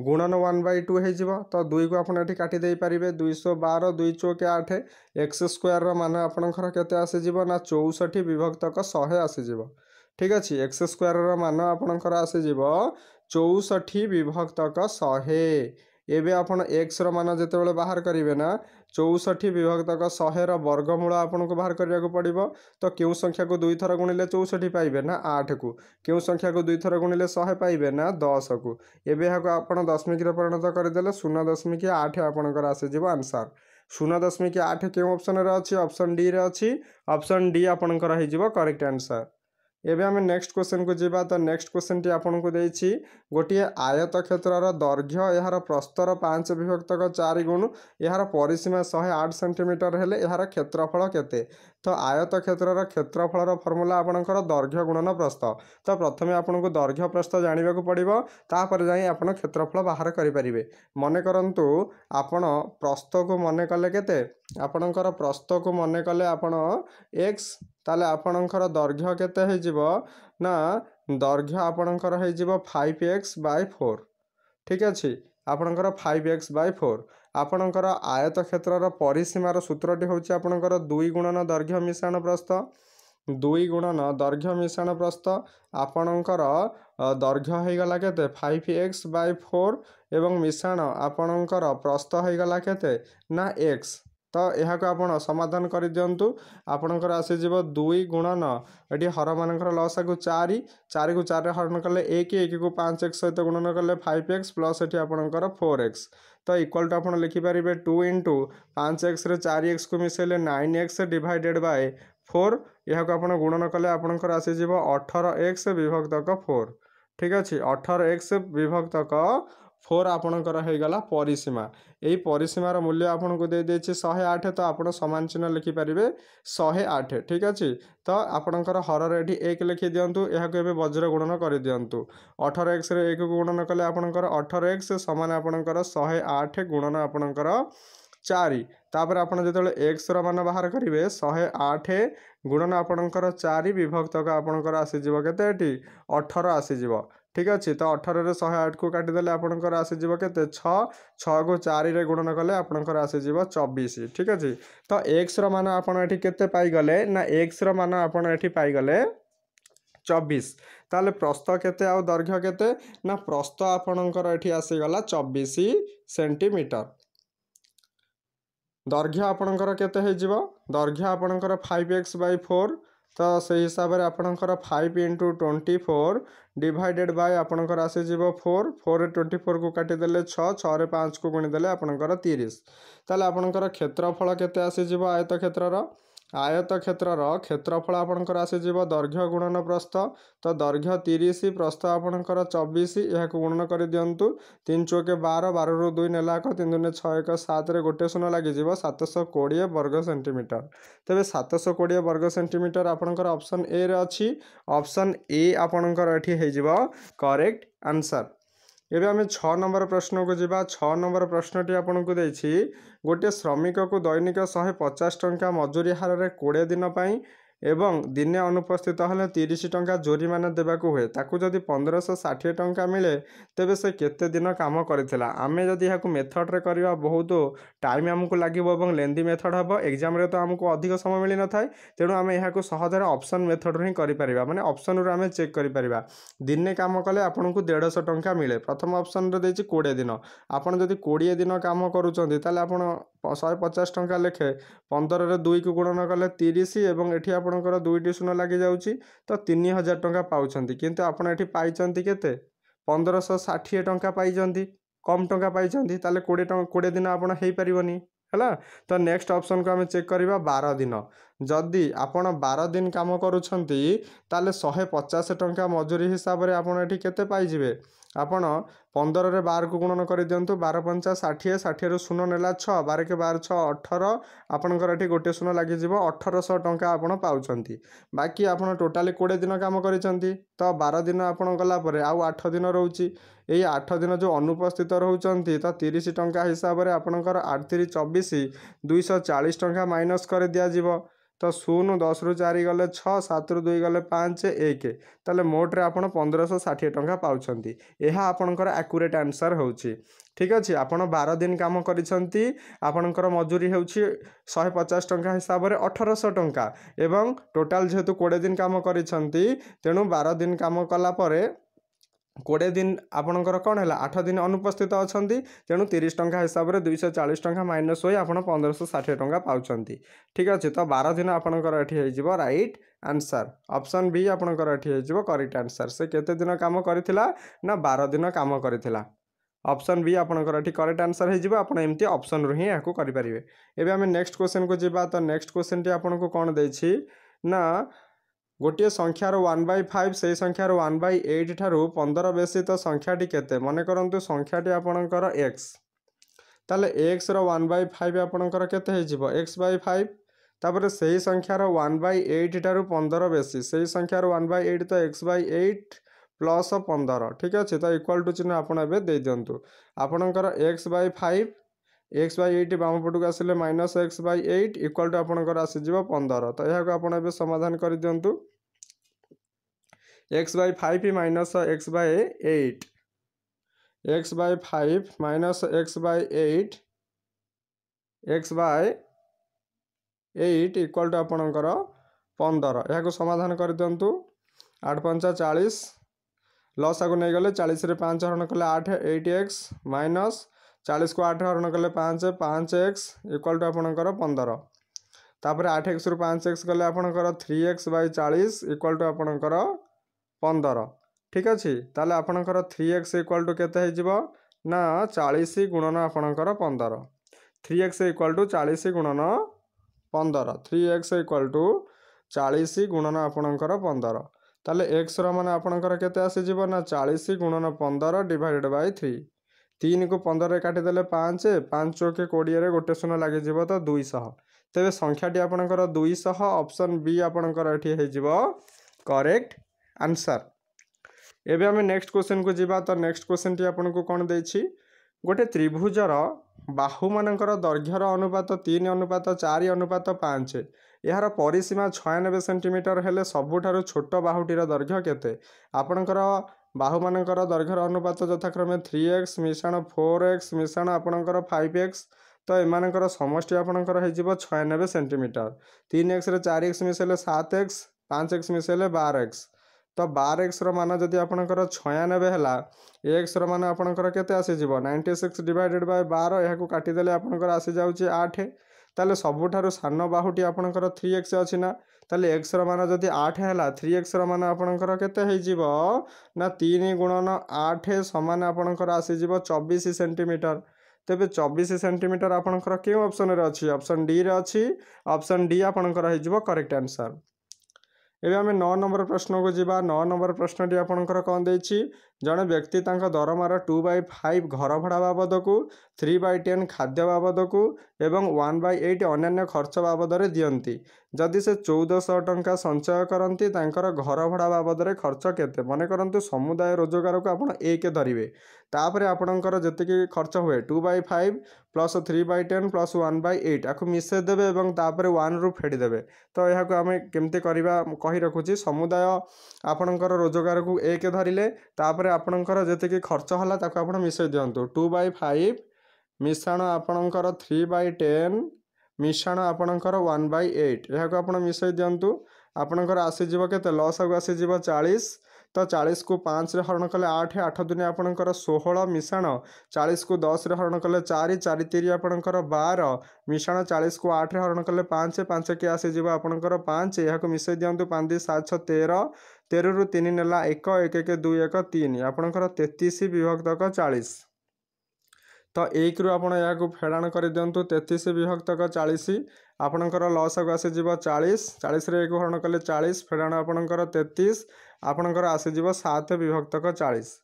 ଗୁଣନ ୱାନ୍ ବାଇ ଟୁ ହେଇଯିବ ତ ଦୁଇକୁ ଆପଣ ଏଠି କାଟି ଦେଇପାରିବେ ଦୁଇଶହ ବାର ଦୁଇ ଚଉକେ ଆଠ ଏକ୍ସ ସ୍କୋୟାରର ମାନ ଆପଣଙ୍କର କେତେ ଆସିଯିବ ନା ଚଉଷଠି ବିଭକ୍ତକ ଶହେ ଆସିଯିବ ଠିକ୍ ଅଛି ଏକ୍ସ ସ୍କୋୟାରର ମାନ ଆପଣଙ୍କର ଆସିଯିବ ଚଉଷଠି ବିଭକ୍ତକ ଶହେ ଏବେ ଆପଣ ଏକ୍ସର ମାନ ଯେତେବେଳେ ବାହାର କରିବେ ନା ଚଉଷଠି ବିଭକ୍ତକ ଶହେର ବର୍ଗମୂଳ ଆପଣଙ୍କୁ ବାହାର କରିବାକୁ ପଡ଼ିବ ତ କେଉଁ ସଂଖ୍ୟାକୁ ଦୁଇଥର ଗୁଣିଲେ ଚଉଷଠି ପାଇବେ ନା ଆଠକୁ କେଉଁ ସଂଖ୍ୟାକୁ ଦୁଇଥର ଗୁଣିଲେ ଶହେ ପାଇବେ ନା ଦଶକୁ ଏବେ ଏହାକୁ ଆପଣ ଦଶମିକରେ ପରିଣତ କରିଦେଲେ ଶୂନ ଦଶମିକ ଆଠ ଆପଣଙ୍କର ଆସିଯିବ ଆନ୍ସର୍ শূন্য দশমিক আঠ কেউ অপসনরে অপসন ডি রে অপসন ডি আপনার হয়ে যাব করেক্ট আনসর ଏବେ ଆମେ ନେକ୍ସଟ କୋଶ୍ଚିନ୍କୁ ଯିବା ତ ନେକ୍ସଟ କୋଶ୍ଚିନ୍ଟି ଆପଣଙ୍କୁ ଦେଇଛି ଗୋଟିଏ ଆୟତ କ୍ଷେତ୍ରର ଦୈର୍ଘ୍ୟ ଏହାର ପ୍ରସ୍ତର ପାଞ୍ଚ ବିଭକ୍ତକ ଚାରି ଗୁଣ ଏହାର ପରିସୀମା ଶହେ ଆଠ ସେଣ୍ଟିମିଟର ହେଲେ ଏହାର କ୍ଷେତ୍ରଫଳ କେତେ ତ ଆୟତ କ୍ଷେତ୍ରର କ୍ଷେତ୍ରଫଳର ଫର୍ମୁଲା ଆପଣଙ୍କର ଦୈର୍ଘ୍ୟ ଗୁଣନ ପ୍ରସ୍ତ ତ ପ୍ରଥମେ ଆପଣଙ୍କୁ ଦୈର୍ଘ୍ୟ ପ୍ରସ୍ତ ଜାଣିବାକୁ ପଡ଼ିବ ତାପରେ ଯାଇ ଆପଣ କ୍ଷେତ୍ରଫଳ ବାହାର କରିପାରିବେ ମନେ କରନ୍ତୁ ଆପଣ ପ୍ରସ୍ତକୁ ମନେ କଲେ କେତେ ଆପଣଙ୍କର ପ୍ରସ୍ତକୁ ମନେ କଲେ ଆପଣ ଏକ୍ସ ତାହେଲେ ଆପଣଙ୍କର ଦୈର୍ଘ୍ୟ କେତେ ହେଇଯିବ ନା ଦୈର୍ଘ୍ୟ ଆପଣଙ୍କର ହେଇଯିବ ଫାଇଭ୍ ଏକ୍ସ ବାଇ ଫୋର୍ ଠିକ୍ ଅଛି ଆପଣଙ୍କର ଫାଇଭ୍ ଏକ୍ସ ବାଇ ଫୋର୍ ଆପଣଙ୍କର ଆୟତ କ୍ଷେତ୍ରର ପରିସୀମାର ସୂତ୍ରଟି ହେଉଛି ଆପଣଙ୍କର ଦୁଇ ଗୁଣନ ଦୈର୍ଘ୍ୟ ମିଶାଣ ପ୍ରସ୍ଥ ଦୁଇ ଗୁଣନ ଦୈର୍ଘ୍ୟ ମିଶାଣ ପ୍ରସ୍ଥ ଆପଣଙ୍କର ଦୈର୍ଘ୍ୟ ହୋଇଗଲା କେତେ ଫାଇଭ୍ ଏକ୍ସ ବାଇ ଫୋର୍ ଏବଂ ମିଶାଣ ଆପଣଙ୍କର ପ୍ରସ୍ଥ ହୋଇଗଲା କେତେ ନା ଏକ୍ସ ତ ଏହାକୁ ଆପଣ ସମାଧାନ କରିଦିଅନ୍ତୁ ଆପଣଙ୍କର ଆସିଯିବ ଦୁଇ ଗୁଣନ ଏଠି ହରମାନଙ୍କର ଲସ୍ ଆକୁ ଚାରି ଚାରିକୁ ଚାରିରେ ହରଣ କଲେ ଏକ ଏକକୁ ପାଞ୍ଚ ଏକ୍ସ ସହିତ ଗୁଣନ କଲେ ଫାଇଭ୍ ଏକ୍ସ ପ୍ଲସ୍ ଏଠି ଆପଣଙ୍କର ଫୋର୍ ଏକ୍ସ ତ ଇକ୍ୱାଲ୍ ଟୁ ଆପଣ ଲେଖିପାରିବେ ଟୁ ଇଣ୍ଟୁ ପାଞ୍ଚ ଏକ୍ସରେ ଚାରି ଏକ୍ସକୁ ମିଶାଇଲେ nine x divided by four ଏହାକୁ ଆପଣ ଗୁଣନ କଲେ ଆପଣଙ୍କର ଆସିଯିବ ଅଠର ଏକ୍ସ ବିଭକ୍ତକ ଫୋର୍ ଠିକ୍ ଅଛି ଅଠର ଏକ୍ସ ବିଭକ୍ତକ ଫୋର୍ ଆପଣଙ୍କର ହେଇଗଲା ପରିସୀମା ଏଇ ପରିସୀମାର ମୂଲ୍ୟ ଆପଣଙ୍କୁ ଦେଇଦେଇଛି ଶହେ ଆଠ ତ ଆପଣ ସମାନ ଚିହ୍ନ ଲେଖିପାରିବେ ଶହେ ଆଠ ଠିକ୍ ଅଛି ତ ଆପଣଙ୍କର ହରର ଏଠି ଏକ ଲେଖିଦିଅନ୍ତୁ ଏହାକୁ ଏବେ ବଜ୍ର ଗୁଣନ କରିଦିଅନ୍ତୁ ଅଠର ଏକ୍ସରେ ଏକକୁ ଗୁଣନ କଲେ ଆପଣଙ୍କର ଅଠର ଏକ୍ସ ସମାନ ଆପଣଙ୍କର ଶହେ ଆଠ ଗୁଣନ ଆପଣଙ୍କର ଚାରି ତାପରେ ଆପଣ ଯେତେବେଳେ ଏକ୍ସର ମାନ ବାହାର କରିବେ ଶହେ ଆଠ ଗୁଣନ ଆପଣଙ୍କର ଚାରି ବିଭକ୍ତକ ଆପଣଙ୍କର ଆସିଯିବ କେତେ ଏଠି ଅଠର ଆସିଯିବ ঠিক ଅଛି ତ ଅଠରରେ ଶହେ ଆଠକୁ କାଟିଦେଲେ ଆପଣଙ୍କର ଆସିଯିବ କେତେ ଛଅ ଛଅକୁ ଚାରିରେ ଗୁଣନ କଲେ ଆପଣଙ୍କର ଆସିଯିବ ଚବିଶ ଠିକ୍ ଅଛି ତ ଏକ୍ସର ମାନ ଆପଣ ଏଠି କେତେ ପାଇଗଲେ ନା ଏକ୍ସର ମାନ ଆପଣ ଏଠି ପାଇଗଲେ ଚବିଶ ତାହେଲେ ପ୍ରସ୍ତ କେତେ ଆଉ ଦୈର୍ଘ୍ୟ କେତେ ନା ପ୍ରସ୍ତ ଆପଣଙ୍କର ଏଠି ଆସିଗଲା ଚବିଶ ସେଣ୍ଟିମିଟର ଦୈର୍ଘ୍ୟ ଆପଣଙ୍କର କେତେ ହେଇଯିବ ଦୈର୍ଘ୍ୟ ଆପଣଙ୍କର ଫାଇଭ୍ ଏକ୍ସ ବାଇ ଫୋର୍ ତ ସେଇ ହିସାବରେ ଆପଣଙ୍କର five into twenty four divided by ଆପଣଙ୍କର ଆସିଯିବ ଫୋର୍ ଫୋର୍ ଟ୍ୱେଣ୍ଟି ଫୋର୍କୁ କାଟିଦେଲେ ଛଅ ଛଅରେ ପାଞ୍ଚକୁ ଗୁଣିଦେଲେ ଆପଣଙ୍କର ତିରିଶ ତାହେଲେ ଆପଣଙ୍କର କ୍ଷେତ୍ରଫଳ କେତେ ଆସିଯିବ ଆୟତ କ୍ଷେତ୍ରର ଆୟତ କ୍ଷେତ୍ରର କ୍ଷେତ୍ରଫଳ ଆପଣଙ୍କର ଆସିଯିବ ଦୈର୍ଘ୍ୟ ଗୁଣନ ପ୍ରସ୍ଥ ତ ଦୈର୍ଘ୍ୟ ତିରିଶ ପ୍ରସ୍ଥ ଆପଣଙ୍କର ଚବିଶ ଏହାକୁ ଗୁଣନ କରିଦିଅନ୍ତୁ ତିନି ଚୌକେ ବାର ବାରରୁ ଦୁଇ ନେଲା ଏକ ତିନି ଦୁଇ ଛଅ ଏକ ସାତରେ ଗୋଟିଏ ଶୂନ ଲାଗିଯିବ ସାତଶହ କୋଡ଼ିଏ ବର୍ଗ ସେଣ୍ଟିମିଟର ତେବେ ସାତଶହ କୋଡ଼ିଏ ବର୍ଗ ସେଣ୍ଟିମିଟର ଆପଣଙ୍କର ଅପସନ୍ ଏରେ ଅଛି ଅପସନ୍ ଏ ଆପଣଙ୍କର ଏଠି ହୋଇଯିବ କରେକ୍ଟ ଆନ୍ସର ଏବେ ଆମେ ଛଅ ନମ୍ବର ପ୍ରଶ୍ନକୁ ଯିବା ଛଅ ନମ୍ବର ପ୍ରଶ୍ନଟି ଆପଣଙ୍କୁ ଦେଇଛି ଗୋଟିଏ ଶ୍ରମିକକୁ ଦୈନିକ ଶହେ ପଚାଶ ଟଙ୍କା ମଜୁରୀ ହାରରେ କୋଡ଼ିଏ ଦିନ ପାଇଁ ଏବଂ ଦିନେ ଅନୁପସ୍ଥିତ ହେଲେ ତିରିଶ ଟଙ୍କା ଜୋରିମାନା ଦେବାକୁ ହୁଏ ତାକୁ ଯଦି ପନ୍ଦରଶହ ଷାଠିଏ ଟଙ୍କା ମିଳେ ତେବେ ସେ କେତେ ଦିନ କାମ କରିଥିଲା ଆମେ ଯଦି ଏହାକୁ ମେଥଡ଼ରେ କରିବା ବହୁତ ଟାଇମ୍ ଆମକୁ ଲାଗିବ ଏବଂ ଲେନ୍ଦି ମେଥଡ଼ ହେବ ଏକ୍ଜାମ୍ରେ ତ ଆମକୁ ଅଧିକ ସମୟ ମିଳିନଥାଏ ତେଣୁ ଆମେ ଏହାକୁ ସହଜରେ ଅପସନ୍ ମେଥଡ଼ରୁ ହିଁ କରିପାରିବା ମାନେ ଅପସନ୍ରୁ ଆମେ ଚେକ୍ କରିପାରିବା ଦିନେ କାମ କଲେ ଆପଣଙ୍କୁ ଦେଢ଼ଶହ ଟଙ୍କା ମିଳେ ପ୍ରଥମ ଅପସନ୍ରେ ଦେଇଛି କୋଡ଼ିଏ ଦିନ ଆପଣ ଯଦି କୋଡ଼ିଏ ଦିନ କାମ କରୁଛନ୍ତି ତାହେଲେ ଆପଣ ଶହେ ପଚାଶ ଟଙ୍କା ଲେଖେ ପନ୍ଦରରେ ଦୁଇକୁ ଗୁଣନ କଲେ ତିରିଶ ଏବଂ ଏଠି ଆପଣ ଆପଣଙ୍କର ଦୁଇଟି ଶୂନ ଲାଗିଯାଉଛି ତ ତିନି ହଜାର ଟଙ୍କା ପାଉଛନ୍ତି କିନ୍ତୁ ଆପଣ ଏଠି ପାଇଛନ୍ତି କେତେ ପନ୍ଦରଶହ ଷାଠିଏ ଟଙ୍କା ପାଇଛନ୍ତି କମ୍ ଟଙ୍କା ପାଇଛନ୍ତି ତାହେଲେ କୋଡ଼ିଏ ଟଙ୍କା କୋଡ଼ିଏ ଦିନ ଆପଣ ହେଇପାରିବନି ହେଲା ତ ନେକ୍ସଟ ଅପସନକୁ ଆମେ ଚେକ୍ କରିବା ବାର ଦିନ ଯଦି ଆପଣ ବାର ଦିନ କାମ କରୁଛନ୍ତି ତାହେଲେ ଶହେ ପଚାଶ ଟଙ୍କା ମଜୁରୀ ହିସାବରେ ଆପଣ ଏଠି କେତେ ପାଇଯିବେ ଆପଣ ପନ୍ଦରରେ ବାରକୁ ଗୁଣନ କରିଦିଅନ୍ତୁ ବାର ପଞ୍ଚା ଷାଠିଏ ଷାଠିଏରୁ ଶୂନ ନେଲା ଛଅ ବାରକେ ବାର ଛଅ ଅଠର ଆପଣଙ୍କର ଏଠି ଗୋଟିଏ ଶୂନ ଲାଗିଯିବ ଅଠରଶହ ଟଙ୍କା ଆପଣ ପାଉଛନ୍ତି ବାକି ଆପଣ ଟୋଟାଲି କୋଡ଼ିଏ ଦିନ କାମ କରିଛନ୍ତି ତ ବାର ଦିନ ଆପଣ ଗଲା ପରେ ଆଉ ଆଠ ଦିନ ରହୁଛି ଏଇ ଆଠ ଦିନ ଯେଉଁ ଅନୁପସ୍ଥିତ ରହୁଛନ୍ତି ତ ତିରିଶ ଟଙ୍କା ହିସାବରେ ଆପଣଙ୍କର ଆଠ ତିରିଶ ଚବିଶ ଦୁଇଶହ ଚାଳିଶ ଟଙ୍କା ମାଇନସ୍ କରି ଦିଆଯିବ ତ ଶୂନ ଦଶରୁ ଚାରି ଗଲେ ଛଅ ସାତରୁ ଦୁଇ ଗଲେ ପାଞ୍ଚ ଏକ ତାହେଲେ ମୋଟରେ ଆପଣ ପନ୍ଦରଶହ ଷାଠିଏ ଟଙ୍କା ପାଉଛନ୍ତି ଏହା ଆପଣଙ୍କର ଆକୁରେଟ୍ ଆନ୍ସର୍ ହେଉଛି ଠିକ୍ ଅଛି ଆପଣ ବାର ଦିନ କାମ କରିଛନ୍ତି ଆପଣଙ୍କର ମଜୁରୀ ହେଉଛି ଶହେ ପଚାଶ ଟଙ୍କା ହିସାବରେ ଅଠରଶହ ଟଙ୍କା ଏବଂ ଟୋଟାଲ୍ ଯେହେତୁ କୋଡ଼ିଏ ଦିନ କାମ କରିଛନ୍ତି ତେଣୁ ବାର ଦିନ କାମ କଲା ପରେ কোড়িয়ে দিন আপনার কম হল আঠ দিন অনুপস্থিত অনেক তেমন তিরিশ টাকা হিসাবে দুইশহ চাশ টাকা মাইনস হয়ে আপনার পনেরোশো ষাঠিয়ে টাকা পাচ্ছেন ঠিক আছে তো বার দিন আপনার এটি হয়ে রাইট আনসার অপশন বি আপনার এটি হয়ে করেক্ট আনসার সে কেতে দিন কাম করে না বার দিন কাম করে অপশন বি আপনার এটি করেক্ট আনসার হয়ে আপনার এমতি অপশন রু হি করে এবে আমি নেক্সট কোশ্চেন কু যা তো নেক্সট কোশ্চেনটি আপনার কোণ দিয়েছি না ଗୋଟିଏ ସଂଖ୍ୟାର ୱାନ୍ ବାଇ ଫାଇଭ୍ ସେଇ ସଂଖ୍ୟାର ୱାନ୍ ବାଇ ଏଇଟ୍ ଠାରୁ ପନ୍ଦର ବେଶୀ ତ ସଂଖ୍ୟାଟି କେତେ ମନେ କରନ୍ତୁ ସଂଖ୍ୟାଟି ଆପଣଙ୍କର ଏକ୍ସ ତାହେଲେ ଏକ୍ସର ୱାନ୍ ବାଇ ଫାଇଭ୍ ଆପଣଙ୍କର କେତେ ହେଇଯିବ ଏକ୍ସ ବାଇ ଫାଇଭ୍ ତାପରେ ସେହି ସଂଖ୍ୟାର ୱାନ୍ ବାଇ ଏଇଟ୍ ଠାରୁ ପନ୍ଦର ବେଶୀ ସେହି ସଂଖ୍ୟାର ୱାନ୍ ବାଇ ଏଇଟ୍ ତ ଏକ୍ସ ବାଇ ଏଇଟ୍ ପ୍ଲସ୍ ପନ୍ଦର ଠିକ୍ ଅଛି ତ ଇକ୍ୱାଲ୍ ଟୁ ଚିହ୍ନ ଆପଣ ଏବେ ଦେଇଦିଅନ୍ତୁ ଆପଣଙ୍କର x by five x by eight বাম পটକୁ ଆସିଲେ minus x by eight equal to ଆପଣଙ୍କର ଆସିଯିବ ପନ୍ଦର ତ ଏହାକୁ ଆପଣ ଏବେ ସମାଧାନ କରିଦିଅନ୍ତୁ x by five minus x by eight x by five minus x by eight x by eight equal to ଆପଣଙ୍କର ପନ୍ଦର ଏହାକୁ ସମାଧାନ କରିଦିଅନ୍ତୁ ଆଠ ପଞ୍ଚା ଚାଳିଶ ଲସାକୁ ନେଇଗଲେ ଚାଳିଶରେ ପାଞ୍ଚ ହରଣ କଲେ ଆଠ ଏଇଟ୍ ଏକ୍ସ ମାଇନସ୍ ଚାଳିଶକୁ ଆଠ ହରଣ କଲେ ପାଞ୍ଚ ପାଞ୍ଚ ଏକ୍ସ ଇକ୍ୱାଲ୍ ଟୁ ଆପଣଙ୍କର ପନ୍ଦର ତାପରେ ଆଠ ଏକ୍ସରୁ ପାଞ୍ଚ ଏକ୍ସ କଲେ ଆପଣଙ୍କର ଥ୍ରୀ ଏକ୍ସ ବାଇ ଚାଳିଶ ଇକ୍ୱାଲ୍ ଟୁ ଆପଣଙ୍କର ପନ୍ଦର ଠିକ୍ ଅଛି ତାହେଲେ ଆପଣଙ୍କର ଥ୍ରୀ ଏକ୍ସ ଇକ୍ୱାଲ୍ ଟୁ କେତେ ହେଇଯିବ ନା ଚାଳିଶ ଗୁଣନ ଆପଣଙ୍କର ପନ୍ଦର ଥ୍ରୀ ଏକ୍ସ ଇକ୍ୱାଲ୍ ଟୁ ଚାଳିଶ ଗୁଣନ ପନ୍ଦର ଥ୍ରୀ ଏକ୍ସ ଇକ୍ୱାଲ୍ ଟୁ ଚାଳିଶ ଗୁଣନ ଆପଣଙ୍କର ପନ୍ଦର ତାହେଲେ ଏକ୍ସର ମାନେ ଆପଣଙ୍କର କେତେ ଆସିଯିବ ନା ଚାଳିଶ ଗୁଣନ ପନ୍ଦର ଡିଭାଇଡ଼େଡ଼୍ ବାଇ ଥ୍ରୀ ତିନିକୁ ପନ୍ଦରରେ କାଟିଦେଲେ ପାଞ୍ଚ ପାଞ୍ଚ କି କୋଡ଼ିଏରେ ଗୋଟେ ଶୂନ ଲାଗିଯିବ ତ ଦୁଇଶହ ତେବେ ସଂଖ୍ୟାଟି ଆପଣଙ୍କର ଦୁଇଶହ ଅପସନ୍ ବି ଆପଣଙ୍କର ଏଠି ହେଇଯିବ କରେକ୍ଟ ଆନ୍ସର୍ ଏବେ ଆମେ ନେକ୍ସଟ କୁଶ୍ଚିନ୍କୁ ଯିବା ତ ନେକ୍ସଟ କୁଶ୍ଚିନ୍ଟି ଆପଣଙ୍କୁ କ'ଣ ଦେଇଛି ଗୋଟେ ତ୍ରିଭୁଜର ବାହୁମାନଙ୍କର ଦୈର୍ଘ୍ୟର ଅନୁପାତ ତିନି ଅନୁପାତ ଚାରି ଅନୁପାତ ପାଞ୍ଚ ଏହାର ପରିସୀମା ଛୟାନବେ ସେଣ୍ଟିମିଟର ହେଲେ ସବୁଠାରୁ ଛୋଟ ବାହୁଟିର ଦୈର୍ଘ୍ୟ କେତେ ଆପଣଙ୍କର ବାହୁମାନଙ୍କର ଦୈର୍ଘ୍ୟର ଅନୁପାତ ଯଥାକ୍ରମେ ଥ୍ରୀ ଏକ୍ସ ମିଶାଣ ଫୋର୍ ଏକ୍ସ ମିଶାଣ ଆପଣଙ୍କର ଫାଇଭ୍ ଏକ୍ସ ତ ଏମାନଙ୍କର ସମଷ୍ଟି ଆପଣଙ୍କର ହେଇଯିବ ଛୟାନବେ ସେଣ୍ଟିମିଟର ତିନି ଏକ୍ସରେ ଚାରି ଏକ୍ସ ମିଶାଇଲେ ସାତ ଏକ୍ସ ପାଞ୍ଚ ଏକ୍ସ ମିଶାଇଲେ ବାର ଏକ୍ସ ତ ବାର ଏକ୍ସର ମାନ ଯଦି ଆପଣଙ୍କର ଛୟାନବେ ହେଲା ଏକ୍ସର ମାନ ଆପଣଙ୍କର କେତେ ଆସିଯିବ ନାଇଣ୍ଟି ସିକ୍ସ ଡିଭାଇଡ଼େଡ଼୍ ବାଏ ବାର ଏହାକୁ କାଟିଦେଲେ ଆପଣଙ୍କର ଆସିଯାଉଛି ଆଠ ତାହେଲେ ସବୁଠାରୁ ସାନ ବାହୁଟି ଆପଣଙ୍କର ଥ୍ରୀ ଏକ୍ସ ଅଛି ନା ତାହେଲେ ଏକ୍ସର ମାନ ଯଦି ଆଠ ହେଲା ଥ୍ରୀ ଏକ୍ସର ମାନ ଆପଣଙ୍କର କେତେ ହେଇଯିବ ନା ତିନି ଗୁଣନ ଆଠ ସମାନ ଆପଣଙ୍କର ଆସିଯିବ ଚବିଶ ସେଣ୍ଟିମିଟର ତେବେ ଚବିଶ ସେଣ୍ଟିମିଟର ଆପଣଙ୍କର କେଉଁ ଅପସନରେ ଅଛି ଅପସନ୍ ଡିରେ ଅଛି ଅପସନ୍ ଡି ଆପଣଙ୍କର ହେଇଯିବ କରେକ୍ଟ ଆନ୍ସର ଏବେ ଆମେ ନଅ ନମ୍ବର ପ୍ରଶ୍ନକୁ ଯିବା ନଅ ନମ୍ବର ପ୍ରଶ୍ନଟି ଆପଣଙ୍କର କ'ଣ ଦେଇଛି ଜଣେ ବ୍ୟକ୍ତି ତାଙ୍କ ଦରମାର ଟୁ ବାଇ ଫାଇଭ୍ ଘର ଭଡ଼ା ବାବଦକୁ ଥ୍ରୀ ବାଇ ଟେନ୍ ଖାଦ୍ୟ ବାବଦକୁ ଏବଂ ୱାନ୍ ବାଇ ଏଇଟ୍ ଅନ୍ୟାନ୍ୟ ଖର୍ଚ୍ଚ ବାବଦରେ ଦିଅନ୍ତି ଯଦି ସେ ଚଉଦଶହ ଟଙ୍କା ସଞ୍ଚୟ କରନ୍ତି ତାଙ୍କର ଘର ଭଡ଼ା ବାବଦରେ ଖର୍ଚ୍ଚ କେତେ ମନେ କରନ୍ତୁ ସମୁଦାୟ ରୋଜଗାରକୁ ଆପଣ ଏକ ଧରିବେ ତାପରେ ଆପଣଙ୍କର ଯେତିକି ଖର୍ଚ୍ଚ ହୁଏ two by five plus three by ten plus one by eight ଆକୁ ଦେବେ ଏବଂ ତାପରେ ୱାନ୍ରୁ ଫେଡ଼ିଦେବେ ତ ଏହାକୁ ଆମେ କେମିତି କରିବା କହି ରଖୁଛି ସମୁଦାୟ ଆପଣଙ୍କର ରୋଜଗାରକୁ ଏକ ଧରିଲେ ତାପରେ ପରେ ଆପଣଙ୍କର ଯେତିକି ଖର୍ଚ୍ଚ ହେଲା ତାକୁ ଆପଣ ମିଶାଇ ଦିଅନ୍ତୁ ଟୁ ବାଇ ଫାଇଭ ମିଶାଣ ଆପଣଙ୍କର ଥ୍ରୀ ବାଇ ଟେନ୍ ମିଶାଣ ଆପଣଙ୍କର ୱାନ୍ ବାଇ ଏଇଟ୍ ଏହାକୁ ଆପଣ ମିଶାଇ ଦିଅନ୍ତୁ ଆପଣଙ୍କର ଆସିଯିବ କେତେ ଲସ୍କୁ ଆସିଯିବ ଚାଳିଶ ତ ଚାଳିଶକୁ ପାଞ୍ଚରେ ହରଣ କଲେ ଆଠ ଆଠ ଦୁନି ଆପଣଙ୍କର ଷୋହଳ ମିଶାଣ ଚାଳିଶକୁ ଦଶରେ ହରଣ କଲେ ଚାରି ଚାରି ତିରି ଆପଣଙ୍କର ବାର ମିଶାଣ ଚାଳିଶକୁ ଆଠରେ ହରଣ କଲେ ପାଞ୍ଚ ପାଞ୍ଚ କିଏ ଆସିଯିବ ଆପଣଙ୍କର ପାଞ୍ଚ ଏହାକୁ ମିଶାଇ ଦିଅନ୍ତୁ ପାଞ୍ଚ ସାତ ଛଅ ତେର ତେରରୁ ତିନି ନେଲା ଏକ ଏକ ଏକ ଦୁଇ ଏକ ତିନି ଆପଣଙ୍କର ତେତିଶ ବିଭକ୍ତକ ଚାଳିଶ ତ ଏକରୁ ଆପଣ ଏହାକୁ ଫେଡ଼ାଣ କରିଦିଅନ୍ତୁ ତେତିଶ ବିଭକ୍ତକ ଚାଳିଶ ଆପଣଙ୍କର ଲସ୍କୁ ଆସିଯିବ ଚାଳିଶ ଚାଳିଶରେ ଏକ ହରଣ କଲେ ଚାଳିଶ ଫେଡ଼ାଣ ଆପଣଙ୍କର ତେତିଶ ଆପଣଙ୍କର ଆସିଯିବ ସାତ ବିଭକ୍ତକ ଚାଳିଶ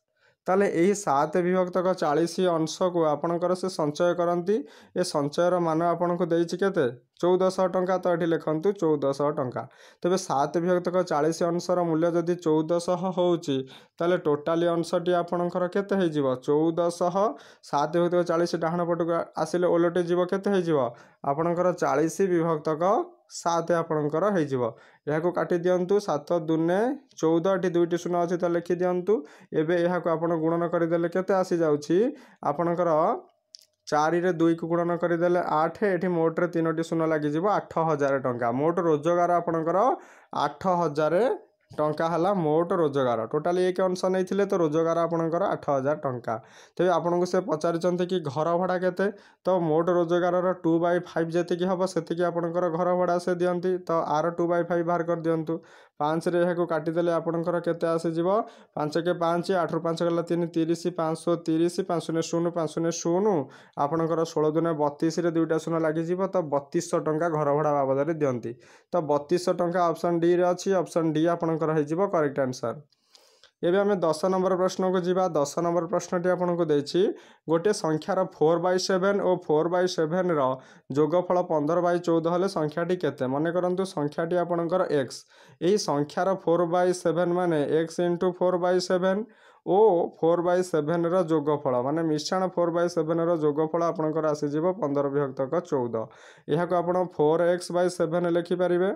ତାହେଲେ ଏହି ସାତ ବିଭକ୍ତକ ଚାଳିଶ ଅଂଶକୁ ଆପଣଙ୍କର ସେ ସଞ୍ଚୟ କରନ୍ତି ଏ ସଞ୍ଚୟର ମାନ ଆପଣଙ୍କୁ ଦେଇଛି କେତେ ଚଉଦଶହ ଟଙ୍କା ତ ଏଠି ଲେଖନ୍ତୁ ଚଉଦଶହ ଟଙ୍କା ତେବେ ସାତ ବିଭକ୍ତ ଚାଳିଶ ଅଂଶର ମୂଲ୍ୟ ଯଦି ଚଉଦଶହ ହେଉଛି ତାହେଲେ ଟୋଟାଲି ଅଂଶଟି ଆପଣଙ୍କର କେତେ ହେଇଯିବ ଚଉଦଶହ ସାତ ବିଭକ୍ତ ଚାଳିଶ ଡାହାଣ ପଟକୁ ଆସିଲେ ଓଲଟି ଯିବ କେତେ ହେଇଯିବ ଆପଣଙ୍କର ଚାଳିଶ ବିଭକ୍ତକ ସାତ ଆପଣଙ୍କର ହେଇଯିବ ଏହାକୁ କାଟି ଦିଅନ୍ତୁ ସାତ ଦୁନେ ଚଉଦ ଏଠି ଦୁଇଟି ଶୂନ ଅଛି ତ ଲେଖିଦିଅନ୍ତୁ ଏବେ ଏହାକୁ ଆପଣ ଗୁଣନ କରିଦେଲେ କେତେ ଆସିଯାଉଛି ଆପଣଙ୍କର ଚାରିରେ ଦୁଇକୁ ଗୁଣନ କରିଦେଲେ ଆଠ ଏଠି ମୋଟରେ ତିନୋଟି ଶୂନ ଲାଗିଯିବ ଆଠ ହଜାର ଟଙ୍କା ମୋଟ ରୋଜଗାର ଆପଣଙ୍କର ଆଠ ହଜାର ଟଙ୍କା ହେଲା ମୋଟ ରୋଜଗାର ଟୋଟାଲି ଏକ ଅଂଶ ନେଇଥିଲେ ତ ରୋଜଗାର ଆପଣଙ୍କର ଆଠ ହଜାର ଟଙ୍କା ତେବେ ଆପଣଙ୍କୁ ସେ ପଚାରିଛନ୍ତି କି ଘର ଭଡ଼ା କେତେ ତ ମୋଟ ରୋଜଗାରର ଟୁ ବାଇ ଫାଇଭ୍ ଯେତିକି ହେବ ସେତିକି ଆପଣଙ୍କର ଘର ଭଡ଼ା ସେ ଦିଅନ୍ତି ତ ଆର ଟୁ ବାଇ ଫାଇଭ୍ ବାହାର କରିଦିଅନ୍ତୁ ପାଞ୍ଚରେ ଏହାକୁ କାଟିଦେଲେ ଆପଣଙ୍କର କେତେ ଆସିଯିବ ପାଞ୍ଚ ପାଞ୍ଚକେ ପାଞ୍ଚ ଆଠରୁ ପାଞ୍ଚ ଗଲା ତିନି ତିରିଶ ପାଞ୍ଚଶହ ତିରିଶ ପାଞ୍ଚଶହ ଶୂନ ପାଞ୍ଚଶହ ଶୂନ ଆପଣଙ୍କର ଷୋହଳ ଦିନ ବତିଶରେ ଦୁଇଟା ଶୂନ ଲାଗିଯିବ ତ ବତିଶଶହ ଟଙ୍କା ଘର ଭଡ଼ା ବାବଦରେ ଦିଅନ୍ତି ତ ବତିଶଶହ ଟଙ୍କା ଅପସନ୍ ଡିରେ ଅଛି ଅପସନ୍ ଡି ଆପଣଙ୍କର ହେଇଯିବ କରେକ୍ଟ ଆନ୍ସର୍ ଏବେ ଆମେ ଦଶ ନମ୍ବର ପ୍ରଶ୍ନକୁ ଯିବା ଦଶ ନମ୍ବର ପ୍ରଶ୍ନଟି ଆପଣଙ୍କୁ ଦେଇଛି ଗୋଟିଏ ସଂଖ୍ୟାର ଫୋର୍ ବାଇ ସେଭେନ୍ ଓ ଫୋର୍ ବାଇ ସେଭେନ୍ର ଯୋଗଫଳ ପନ୍ଦର ବାଇ ଚଉଦ ହେଲେ ସଂଖ୍ୟାଟି କେତେ ମନେ କରନ୍ତୁ ସଂଖ୍ୟାଟି ଆପଣଙ୍କର ଏକ୍ସ ଏହି ସଂଖ୍ୟାର ଫୋର୍ ବାଇ ସେଭେନ୍ ମାନେ x into four by seven ଓ ଫୋର୍ ବାଇ ସେଭେନ୍ର ଯୋଗଫଳ ମାନେ ମିଶାଣ ଫୋର୍ ବାଇ ସେଭେନ୍ର ଯୋଗଫଳ ଆପଣଙ୍କର ଆସିଯିବ ପନ୍ଦର ବିଭକ୍ତକ ଚଉଦ ଏହାକୁ ଆପଣ ଫୋର୍ ଏକ୍ସ ବାଇ ସେଭେନ୍ ଲେଖିପାରିବେ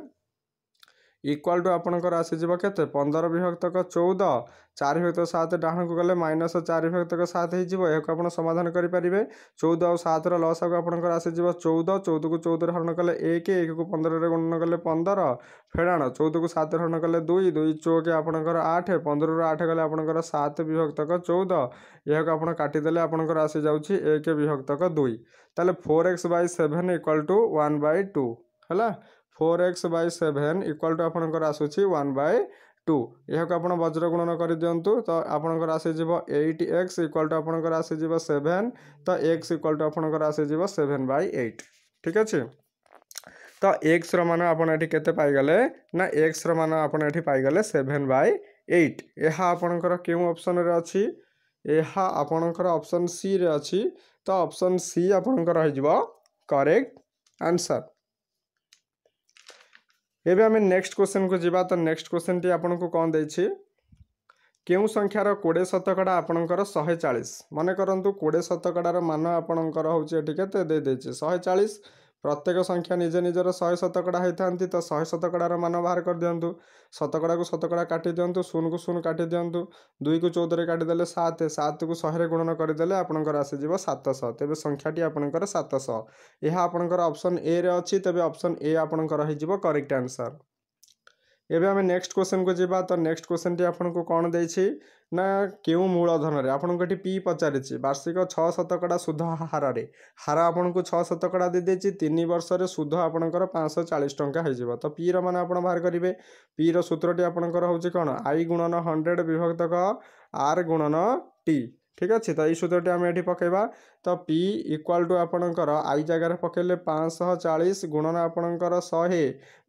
ଇକ୍ୱାଲ୍ ଟୁ ଆପଣଙ୍କର ଆସିଯିବ କେତେ ପନ୍ଦର ବିଭକ୍ତକ ଚଉଦ ଚାରି ବିଭକ୍ତ ସାତ ଡାହାଣକୁ ଗଲେ ମାଇନସ୍ ଚାରି ବିଭକ୍ତକ ସାତ ହେଇଯିବ ଏହାକୁ ଆପଣ ସମାଧାନ କରିପାରିବେ ଚଉଦ ଆଉ ସାତର ଲସାକୁ ଆପଣଙ୍କର ଆସିଯିବ ଚଉଦ ଚଉଦକୁ ଚଉଦରେ ହରଣ କଲେ ଏକ ଏକକୁ ପନ୍ଦରରେ ଗୁଣନ କଲେ ପନ୍ଦର ଫେଡ଼ାଣ ଚଉଦକୁ ସାତ ହରଣ କଲେ ଦୁଇ ଦୁଇ ଚଉକି ଆପଣଙ୍କର ଆଠ ପନ୍ଦରରୁ ଆଠ ଗଲେ ଆପଣଙ୍କର ସାତ ବିଭକ୍ତକ ଚଉଦ ଏହାକୁ ଆପଣ କାଟିଦେଲେ ଆପଣଙ୍କର ଆସିଯାଉଛି ଏକ ବିଭକ୍ତକ ଦୁଇ ତାହେଲେ four x by seven equal to one by two ହେଲା four x by seven equal to ଆପଣଙ୍କର ଆସୁଛି ୱାନ୍ ବାଇ ଟୁ ଏହାକୁ ଆପଣ ବଜ୍ର ଗୁଣନ କରିଦିଅନ୍ତୁ ତ ଆପଣଙ୍କର ଆସିଯିବ ଏଇଟ୍ ଏକ୍ସ ଇକ୍ୱାଲ୍ ଟୁ ଆପଣଙ୍କର ଆସିଯିବ ସେଭେନ୍ ତ ଏକ୍ସ ଇକ୍ୱାଲ୍ ଟୁ ଆପଣଙ୍କର ଆସିଯିବ ସେଭେନ୍ ବାଇ ଏଇଟ୍ ଠିକ୍ ଅଛି ତ ଏକ୍ସର ମାନ ଆପଣ ଏଠି କେତେ ପାଇଗଲେ ନା ଏକ୍ସର ମାନ ଆପଣ ଏଠି ପାଇଗଲେ ସେଭେନ୍ ବାଇ ଏଇଟ୍ ଏହା ଆପଣଙ୍କର କେଉଁ ଅପସନ୍ରେ ଅଛି ଏହା ଆପଣଙ୍କର ଅପସନ୍ ସିରେ ଅଛି ତ ଅପସନ୍ ସି ଆପଣଙ୍କର ରହିଯିବ କରେକ୍ଟ ଆନ୍ସର୍ ଏବେ ଆମେ ନେକ୍ସଟ କୋଶ୍ଚିନ୍କୁ ଯିବା ତ ନେକ୍ସଟ କୋଶ୍ଚିନ୍ଟି ଆପଣଙ୍କୁ କ'ଣ ଦେଇଛି କେଉଁ ସଂଖ୍ୟାର କୋଡ଼ିଏ ଶତକଡ଼ା ଆପଣଙ୍କର ଶହେ ଚାଳିଶ ମନେ କରନ୍ତୁ କୋଡ଼ିଏ ଶତକଡ଼ାର ମାନ ଆପଣଙ୍କର ହେଉଛି ଏଠି କେତେ ଦେଇଦେଇଛି ଶହେ ଚାଳିଶ ପ୍ରତ୍ୟେକ ସଂଖ୍ୟା ନିଜେ ନିଜର ଶହେ ଶତକଡ଼ା ହୋଇଥାନ୍ତି ତ ଶହେ ଶତକଡ଼ାର ମାନ ବାହାର କରିଦିଅନ୍ତୁ ଶତକଡ଼ାକୁ ଶତକଡ଼ା କାଟିଦିଅନ୍ତୁ ଶୂନକୁ ଶୂନ କାଟି ଦିଅନ୍ତୁ ଦୁଇକୁ ଚଉଦରେ କାଟିଦେଲେ ସାତ ସାତକୁ ଶହେରେ ଗୁଣନ କରିଦେଲେ ଆପଣଙ୍କର ଆସିଯିବ ସାତଶହ ତେବେ ସଂଖ୍ୟାଟି ଆପଣଙ୍କର ସାତଶହ ଏହା ଆପଣଙ୍କର ଅପସନ୍ ଏରେ ଅଛି ତେବେ ଅପସନ୍ ଏ ଆପଣଙ୍କର ହୋଇଯିବ କରେକ୍ଟ ଆନ୍ସର ଏବେ ଆମେ ନେକ୍ସଟ କୋଶ୍ଚିନ୍କୁ ଯିବା ତ ନେକ୍ସଟ କୋଶ୍ଚିନ୍ଟି ଆପଣଙ୍କୁ କ'ଣ ଦେଇଛି ନା କେଉଁ ମୂଳଧନରେ ଆପଣଙ୍କୁ ଏଠି ପି ପଚାରିଛି ବାର୍ଷିକ ଛଅ ଶତକଡ଼ା ସୁଧ ହାରରେ ହାର ଆପଣଙ୍କୁ ଛଅ ଶତକଡ଼ା ଦେଇଦେଇଛି ତିନି ବର୍ଷରେ ସୁଧ ଆପଣଙ୍କର ପାଞ୍ଚଶହ ଚାଳିଶ ଟଙ୍କା ହେଇଯିବ ତ ପିର ମାନେ ଆପଣ ବାହାର କରିବେ ପିର ସୂତ୍ରଟି ଆପଣଙ୍କର ହେଉଛି କ'ଣ ଆଇ ଗୁଣନ ହଣ୍ଡ୍ରେଡ଼ ବିଭକ୍ତକ ଆର୍ ଗୁଣନ ଟି ঠিক ଅଛି ତ ଏଇ ସୂତ୍ରଟି ଆମେ ଏଠି ପକାଇବା ତ ପି ଇକ୍ୱାଲ୍ ଟୁ ଆପଣଙ୍କର ଆଇ ଜାଗାରେ ପକାଇଲେ ପାଞ୍ଚଶହ ଚାଳିଶ ଗୁଣନ ଆପଣଙ୍କର ଶହେ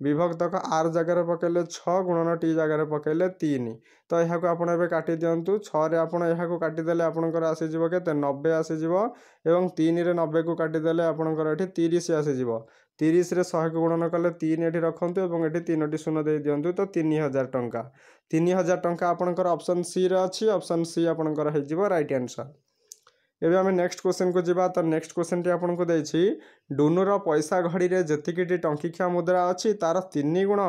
ବିଭକ୍ତକ ଆର୍ ଜାଗାରେ ପକାଇଲେ ଛଅ ଗୁଣନ ଟି ଜାଗାରେ ପକାଇଲେ ତିନି ତ ଏହାକୁ ଆପଣ ଏବେ କାଟି ଦିଅନ୍ତୁ ଛଅରେ ଆପଣ ଏହାକୁ କାଟିଦେଲେ ଆପଣଙ୍କର ଆସିଯିବ କେତେ ନବେ ଆସିଯିବ ଏବଂ ତିନିରେ ନବେକୁ କାଟିଦେଲେ ଆପଣଙ୍କର ଏଠି ତିରିଶ ଆସିଯିବ তিরিশে শহেকে গুণন কলে তিন এটি রখতু এবং এটি তিনোটি শূন্য দিয়ে দিও তো তিন হাজার টঙ্কা তিন হাজার টঙ্কা আপনার অপসন সি রে অপসন সি আপনার হয়ে যাব রাইট আনসর ଏବେ ଆମେ ନେକ୍ସଟ କ୍ୱେଶ୍ଚନକୁ ଯିବା ତ ନେକ୍ସଟ କ୍ୱେଶ୍ଚନଟି ଆପଣଙ୍କୁ ଦେଇଛି ଡୁନୁର ପଇସା ଘଡ଼ିରେ ଯେତିକିଟି ଟଙ୍କିକିଆ ମୁଦ୍ରା ଅଛି ତା'ର ତିନି ଗୁଣ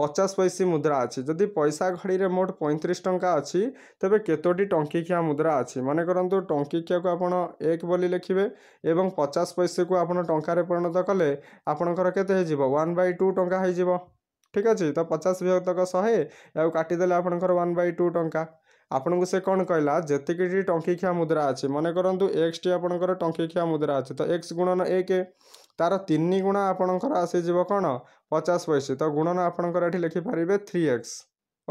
ପଚାଶ ପଇସି ମୁଦ୍ରା ଅଛି ଯଦି ପଇସା ଘଡ଼ିରେ ମୋଟ ପଇଁତିରିଶ ଟଙ୍କା ଅଛି ତେବେ କେତୋଟି ଟଙ୍କିକିଆ ମୁଦ୍ରା ଅଛି ମନେ କରନ୍ତୁ ଟଙ୍କିକିଆକୁ ଆପଣ ଏକ ବୋଲି ଲେଖିବେ ଏବଂ ପଚାଶ ପଇସାକୁ ଆପଣ ଟଙ୍କାରେ ପରିଣତ କଲେ ଆପଣଙ୍କର କେତେ ହେଇଯିବ ୱାନ୍ ବାଇ ଟୁ ଟଙ୍କା ହେଇଯିବ ଠିକ୍ ଅଛି ତ ପଚାଶ ବିଭକ୍ତକ ଶହେ ଏହାକୁ କାଟିଦେଲେ ଆପଣଙ୍କର ୱାନ୍ ବାଇ ଟୁ ଟଙ୍କା ଆପଣଙ୍କୁ ସେ କ'ଣ କହିଲା ଯେତିକିଟି ଟଙ୍କିକିଆ ମୁଦ୍ରା ଅଛି ମନେ କରନ୍ତୁ ଏକ୍ସଟି ଆପଣଙ୍କର ଟଙ୍କିକିଆ ମୁଦ୍ରା ଅଛି ତ ଏକ୍ସ ଗୁଣନ ଏକ ତା'ର ତିନି ଗୁଣା ଆପଣଙ୍କର ଆସିଯିବ କ'ଣ ପଚାଶ ପଇସା ତ ଗୁଣନ ଆପଣଙ୍କର ଏଠି ଲେଖିପାରିବେ ଥ୍ରୀ ଏକ୍ସ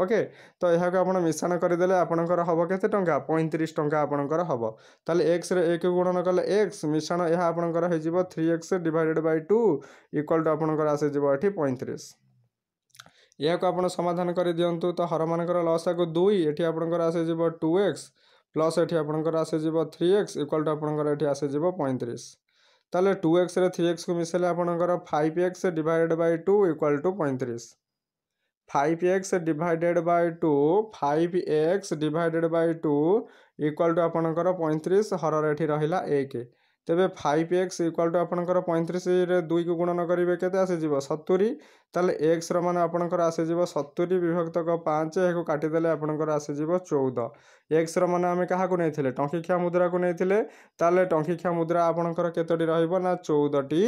ଓକେ ତ ଏହାକୁ ଆପଣ ମିଶାଣ କରିଦେଲେ ଆପଣଙ୍କର ହେବ କେତେ ଟଙ୍କା ପଇଁତିରିଶ ଟଙ୍କା ଆପଣଙ୍କର ହେବ ତାହେଲେ ଏକ୍ସରେ ଏକ ଗୁଣନ କଲେ ଏକ୍ସ ମିଶାଣ ଏହା ଆପଣଙ୍କର ହେଇଯିବ three x divided by two equal to ଆପଣଙ୍କର ଆସିଯିବ ଏଠି ପଇଁତିରିଶ ଏହାକୁ ଆପଣ ସମାଧାନ କରିଦିଅନ୍ତୁ ତ ହରମାନଙ୍କର ଲସାକୁ ଦୁଇ ଏଠି ଆପଣଙ୍କର ଆସିଯିବ ଟୁ ଏକ୍ସ ପ୍ଲସ୍ ଏଠି ଆପଣଙ୍କର ଆସିଯିବ ଥ୍ରୀ ଏକ୍ସ ଇକ୍ୱାଲ୍ ଟୁ ଆପଣଙ୍କର ଏଠି ଆସିଯିବ ପଇଁତିରିଶ ତାହେଲେ ଟୁ ଏକ୍ସରେ ଥ୍ରୀ ଏକ୍ସକୁ ମିଶାଇଲେ ଆପଣଙ୍କର five x divided by two equal to ପଇଁତିରିଶ five x divided by two five x divided by two equal to ଆପଣଙ୍କର ପଇଁତିରିଶ ହରର ଏଠି ରହିଲା ଏକ ତେବେ ଫାଇଭ୍ ଏକ୍ସ ଇକ୍ୱାଲ୍ ଟୁ ଆପଣଙ୍କର ପଇଁତିରିଶରେ ଦୁଇକୁ ଗୁଣନ କରିବେ କେତେ ଆସିଯିବ ସତୁରି ତାହେଲେ ଏକ୍ସର ମାନେ ଆପଣଙ୍କର ଆସିଯିବ ସତୁରି ବିଭକ୍ତକ ପାଞ୍ଚ ଏହାକୁ କାଟିଦେଲେ ଆପଣଙ୍କର ଆସିଯିବ ଚଉଦ ଏକ୍ସର ମାନେ ଆମେ କାହାକୁ ନେଇଥିଲେ ଟଙ୍କିକିଆ ମୁଦ୍ରାକୁ ନେଇଥିଲେ ତାହେଲେ ଟଙ୍କିକିଆ ମୁଦ୍ରା ଆପଣଙ୍କର କେତୋଟି ରହିବ ନା ଚଉଦଟି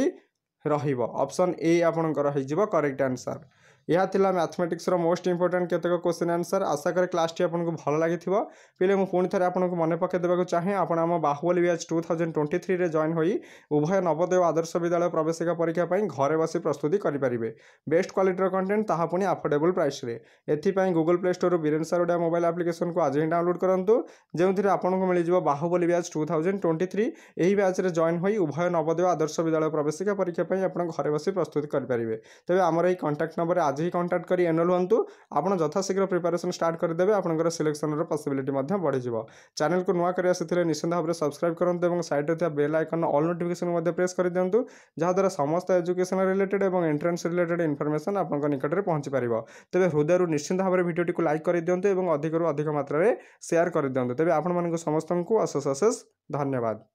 ରହିବ ଅପସନ୍ ଏ ଆପଣଙ୍କର ହେଇଯିବ କରେକ୍ଟ ଆନ୍ସର୍ ଏହା ଥିଲା ମ୍ୟାଥମେଟିକ୍ସର ମୋଷ୍ଟ ଇମ୍ପୋର୍ଟାଣ୍ଟ କେତେକ କୋଶ୍ଚିନ୍ ଆନ୍ସର୍ ଆଶା କରେ କ୍ଲାସ୍ଟି ଆପଣଙ୍କୁ ଭଲ ଲାଗିଥିବ ପିଲେ ମୁଁ ପୁଣି ଥରେ ଆପଣଙ୍କୁ ମନେ ପକାଇ ଦେବାକୁ ଚାହେଁ ଆପଣ ଆମ Baahubali batch two thousand twenty ଥ୍ରୀରେ ଜଏନ୍ ହୋଇ ଉଭୟ ନବୋଦୟ ଆଦର୍ଶ ବିଦ୍ୟାଳୟ ପ୍ରବେଶିକା ପରୀକ୍ଷା ପାଇଁ ଘରେ ବସି ପ୍ରସ୍ତୁତି କରିପାରିବେ ବେଷ୍ଟ କ୍ୱାଲିଟିର କଣ୍ଟେଣ୍ଟ ତାହା ପୁଣି ଆଫୋର୍ଡେବୁଲ୍ ପ୍ରାଇସ୍ରେ ଏଥିପାଇଁ ଗୁଗଲ୍ ପ୍ଲେ ଷ୍ଟୋରରୁ ବୀରେନ୍ ସାରୁଡ଼ା ମୋବାଇଲ୍ ଆପ୍ଲିକେସନକୁ ଆଜି ହିଁ ଡାଉନଲୋଡ୍ କରନ୍ତୁ ଯେଉଁଥିରେ ଆପଣଙ୍କୁ ମିଳିଯିବ Baahubali batch two thousand twenty three ଏହି ବ୍ୟାଚ୍ରେ ଜଏନ୍ ହୋଇ ଉଭୟ ନବୋଦୟ ଆଦର୍ଶ ବିଦ୍ୟାଳୟ ପ୍ରବେଶିକା ପରୀକ୍ଷା ପାଇଁ ଆପଣ ଘରେ ବସି ପ୍ରସ୍ତୁତି କରିପାରିବେ ତେବେ ଆମର ଏହି କଣ୍ଟାକ୍ଟ ନମ୍ବରରେ ଆଜି ହିଁ କଣ୍ଟାକ୍ଟ କରି ଏନରୋଲ୍ ହୁଅନ୍ତୁ ଆପଣ ଯଥାଶୀଘ୍ର ପ୍ରିପାରେସନ୍ ଷ୍ଟାର୍ଟ କରିଦେବେ ଆପଣଙ୍କର ସିଲେକ୍ସନ୍ର ପସିବିଲିଟି ମଧ୍ୟ ବଢ଼ିଯିବ ଚ୍ୟାନେଲକୁ ନୂଆ କରିବା ସେଥିରେ ନିଶ୍ଚିନ୍ତ ଭାବରେ ସବସ୍କ୍ରାଇବ୍ କରନ୍ତୁ ଏବଂ ସାଇଡ଼୍ରେ ଥିବା ବେଲ୍ ଆଇକନ୍ ଅଲ୍ ନୋଟିଫିକେସନ୍ ମଧ୍ୟ ପ୍ରେସ୍ କରିଦିଅନ୍ତୁ ଯାହାଦ୍ୱାରା ସମସ୍ତ ଏଜୁକେସନ୍ ରିଲେଟେଡ୍ ଏବଂ ଏଣ୍ଟ୍ରାନ୍ସ ରିଲେଟେଡ୍ ଇନଫର୍ମେସନ୍ ଆପଣଙ୍କ ନିକଟରେ ପହଞ୍ଚିପାରିବ ତେବେ ହୃଦୟରୁ ନିଶ୍ଚିନ୍ତ ଭାବରେ ଭିଡ଼ିଓଟିକୁ ଲାଇକ୍ କରିଦିଅନ୍ତୁ ଏବଂ ଅଧିକରୁ ଅଧିକ ମାତ୍ରାରେ ସେୟାର କରିଦିଅନ୍ତୁ ତେବେ ଆପଣମାନଙ୍କୁ ସମସ୍ତଙ୍କୁ ଅଶେଷ ଅଶେଷ ଧନ୍ୟବାଦ